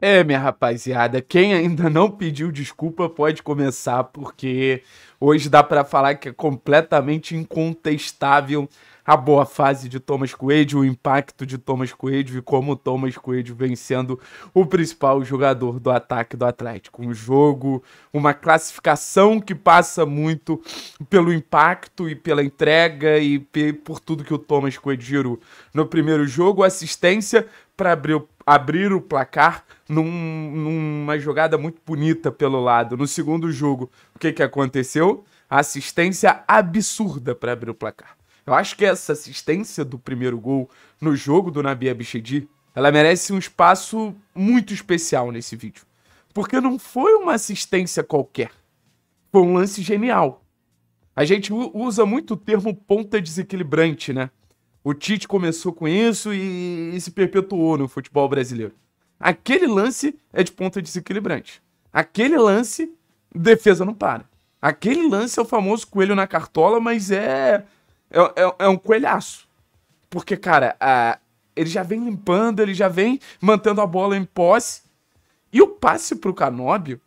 É, minha rapaziada, quem ainda não pediu desculpa pode começar, porque hoje dá para falar que é completamente incontestável a boa fase de Thomas Coelho, o impacto de Thomas Coelho e como Thomas Coelho vem sendo o principal jogador do ataque do Atlético. Um jogo, uma classificação que passa muito pelo impacto e pela entrega e por tudo que o Thomas Coelho gerou. No primeiro jogo, assistência para abrir o abrir o placar num, numa jogada muito bonita pelo lado. No segundo jogo, o que, que aconteceu? assistência absurda para abrir o placar. Eu acho que essa assistência do primeiro gol no jogo do Nabi Abichedi, ela merece um espaço muito especial nesse vídeo. Porque não foi uma assistência qualquer. Foi um lance genial. A gente usa muito o termo ponta desequilibrante, né? O Tite começou com isso e, e se perpetuou no futebol brasileiro. Aquele lance é de ponta desequilibrante. Aquele lance, defesa não para. Aquele lance é o famoso coelho na cartola, mas é. É, é, é um coelhaço. Porque, cara, a, ele já vem limpando, ele já vem mantendo a bola em posse. E o passe pro Canóbio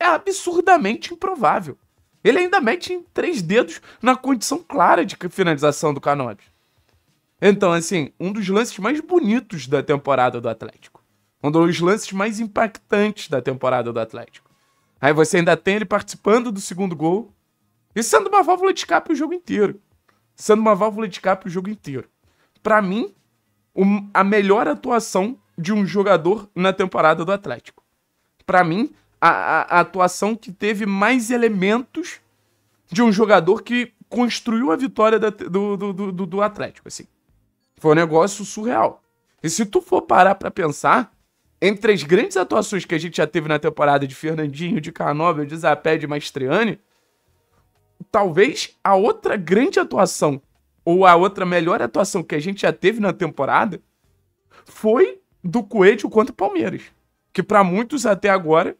é absurdamente improvável. Ele ainda mete em três dedos na condição clara de finalização do Canóbio. Então, assim, um dos lances mais bonitos da temporada do Atlético. Um dos lances mais impactantes da temporada do Atlético. Aí você ainda tem ele participando do segundo gol e sendo uma válvula de escape o jogo inteiro. Sendo uma válvula de escape o jogo inteiro. Para mim, um, a melhor atuação de um jogador na temporada do Atlético. Para mim, a, a, a atuação que teve mais elementos de um jogador que construiu a vitória da, do, do, do, do Atlético, assim. Foi um negócio surreal. E se tu for parar pra pensar, entre as grandes atuações que a gente já teve na temporada de Fernandinho, de Canóbel, de Zapé, de Mastriani, talvez a outra grande atuação, ou a outra melhor atuação que a gente já teve na temporada, foi do Coelho contra o Palmeiras. Que para muitos até agora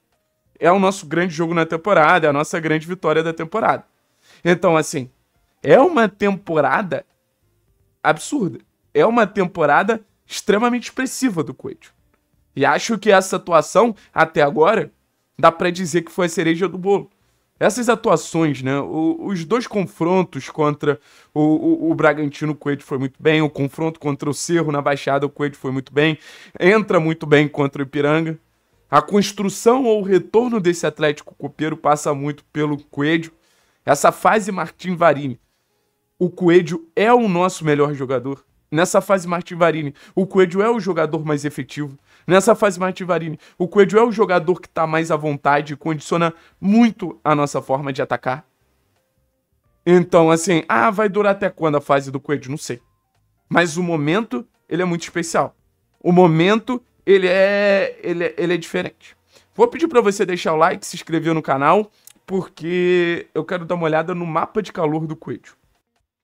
é o nosso grande jogo na temporada, é a nossa grande vitória da temporada. Então, assim, é uma temporada absurda é uma temporada extremamente expressiva do Coelho. E acho que essa atuação, até agora, dá para dizer que foi a cereja do bolo. Essas atuações, né? O, os dois confrontos contra o, o, o Bragantino, o Coelho foi muito bem. O confronto contra o Cerro na Baixada, o Coelho foi muito bem. Entra muito bem contra o Ipiranga. A construção ou o retorno desse Atlético Copeiro passa muito pelo Coelho. Essa fase Martim Varini. O Coelho é o nosso melhor jogador. Nessa fase, Martivarini, o Coelho é o jogador mais efetivo. Nessa fase, Martivarini, o Coelho é o jogador que está mais à vontade, e condiciona muito a nossa forma de atacar. Então, assim, ah, vai durar até quando a fase do Coelho? Não sei. Mas o momento, ele é muito especial. O momento, ele é, ele é, ele é diferente. Vou pedir para você deixar o like, se inscrever no canal, porque eu quero dar uma olhada no mapa de calor do Coelho.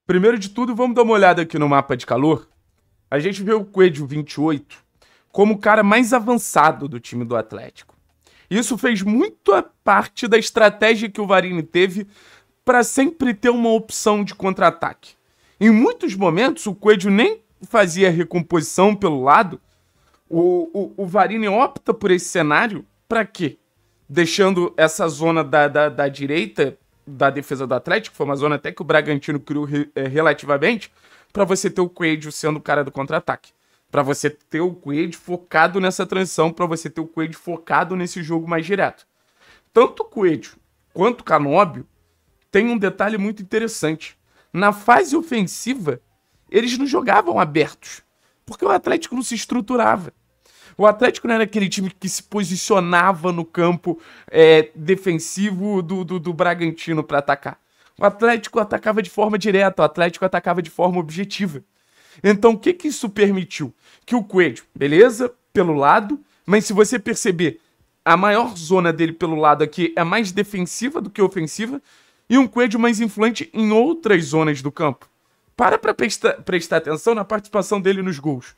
Primeiro de tudo, vamos dar uma olhada aqui no mapa de calor. A gente vê o Coelho 28 como o cara mais avançado do time do Atlético. Isso fez muito parte da estratégia que o Varini teve para sempre ter uma opção de contra-ataque. Em muitos momentos, o Coelho nem fazia recomposição pelo lado. O, o, o Varini opta por esse cenário para quê? Deixando essa zona da, da, da direita da defesa do Atlético, foi uma zona até que o Bragantino criou é, relativamente, para você ter o Coelho sendo o cara do contra-ataque. Para você ter o Coelho focado nessa transição, para você ter o Coelho focado nesse jogo mais direto. Tanto o Coelho quanto o Canóbio tem um detalhe muito interessante. Na fase ofensiva, eles não jogavam abertos, porque o Atlético não se estruturava. O Atlético não era aquele time que se posicionava no campo é, defensivo do, do, do Bragantino para atacar. O Atlético atacava de forma direta, o Atlético atacava de forma objetiva. Então, o que, que isso permitiu? Que o Coelho, beleza, pelo lado, mas se você perceber, a maior zona dele pelo lado aqui é mais defensiva do que ofensiva, e um Coelho mais influente em outras zonas do campo. Para para prestar atenção na participação dele nos gols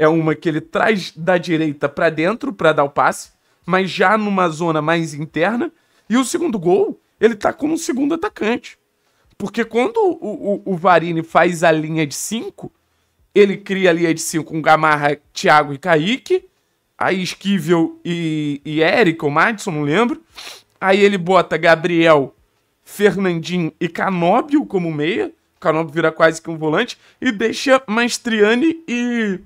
é uma que ele traz da direita para dentro para dar o passe, mas já numa zona mais interna. E o segundo gol, ele tá como um segundo atacante. Porque quando o, o, o Varini faz a linha de 5, ele cria a linha de 5 com Gamarra, Thiago e Kaique. Aí Esquivel e, e Eric, ou Madison, não lembro. Aí ele bota Gabriel, Fernandinho e Canóbio como meia. Canóbio vira quase que um volante. E deixa Maestriani e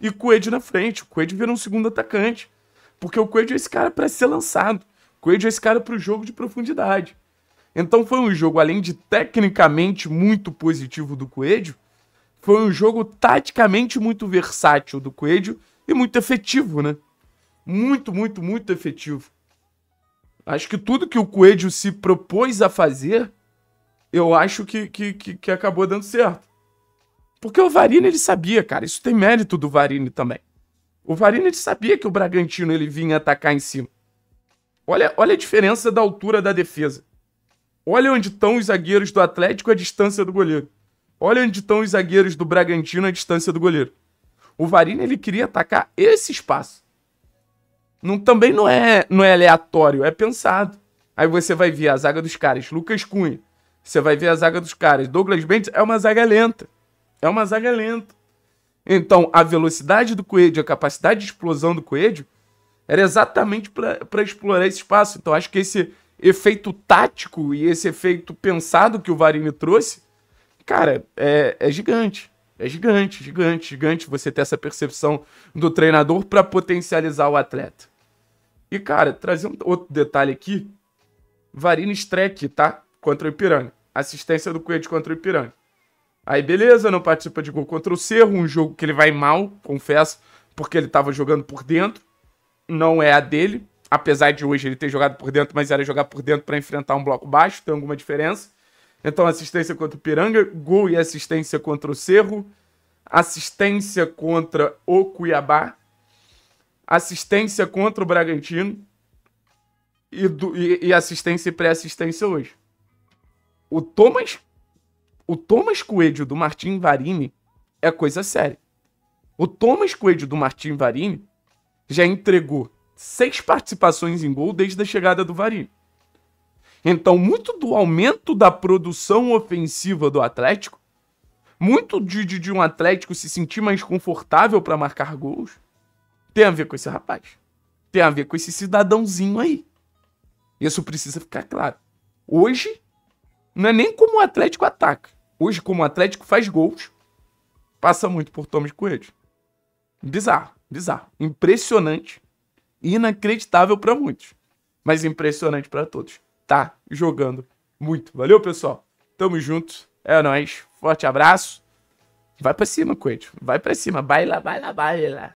e o Coelho na frente. O Coelho vira um segundo atacante. Porque o Coelho é esse cara para ser lançado. O Coelho é esse cara para o jogo de profundidade. Então foi um jogo, além de tecnicamente muito positivo do Coelho, foi um jogo taticamente muito versátil do Coelho e muito efetivo, né? Muito, muito, muito efetivo. Acho que tudo que o Coelho se propôs a fazer, eu acho que, que, que, que acabou dando certo. Porque o Varini, ele sabia, cara. Isso tem mérito do Varini também. O Varini, ele sabia que o Bragantino, ele vinha atacar em cima. Olha, olha a diferença da altura da defesa. Olha onde estão os zagueiros do Atlético a distância do goleiro. Olha onde estão os zagueiros do Bragantino a distância do goleiro. O Varini, ele queria atacar esse espaço. Não, também não é, não é aleatório, é pensado. Aí você vai ver a zaga dos caras, Lucas Cunha. Você vai ver a zaga dos caras, Douglas Bentes é uma zaga lenta. É uma zaga lenta. Então, a velocidade do Coelho, a capacidade de explosão do Coelho, era exatamente para explorar esse espaço. Então, acho que esse efeito tático e esse efeito pensado que o Varini trouxe, cara, é, é gigante. É gigante, gigante, gigante você ter essa percepção do treinador para potencializar o atleta. E, cara, trazer um outro detalhe aqui. Varini aqui, tá? Contra o Ipiranga. Assistência do Coelho contra o Ipiranga. Aí beleza, não participa de gol contra o Cerro, um jogo que ele vai mal, confesso, porque ele estava jogando por dentro. Não é a dele, apesar de hoje ele ter jogado por dentro, mas era jogar por dentro para enfrentar um bloco baixo, tem alguma diferença. Então assistência contra o Piranga, gol e assistência contra o Cerro, assistência contra o Cuiabá, assistência contra o Bragantino e, do, e, e assistência e pré-assistência hoje. O Thomas o Thomas Coelho do Martin Varini é coisa séria. O Thomas Coelho do Martin Varini já entregou seis participações em gol desde a chegada do Varini. Então, muito do aumento da produção ofensiva do Atlético, muito de, de, de um Atlético se sentir mais confortável para marcar gols, tem a ver com esse rapaz. Tem a ver com esse cidadãozinho aí. Isso precisa ficar claro. Hoje, não é nem como o Atlético ataca. Hoje, como o Atlético faz gols, passa muito por Thomas Coelho. Bizarro, bizarro. Impressionante. Inacreditável para muitos. Mas impressionante para todos. Tá jogando muito. Valeu, pessoal. Tamo junto. É nóis. Forte abraço. Vai pra cima, Coelho. Vai pra cima. Baila, baila, baila.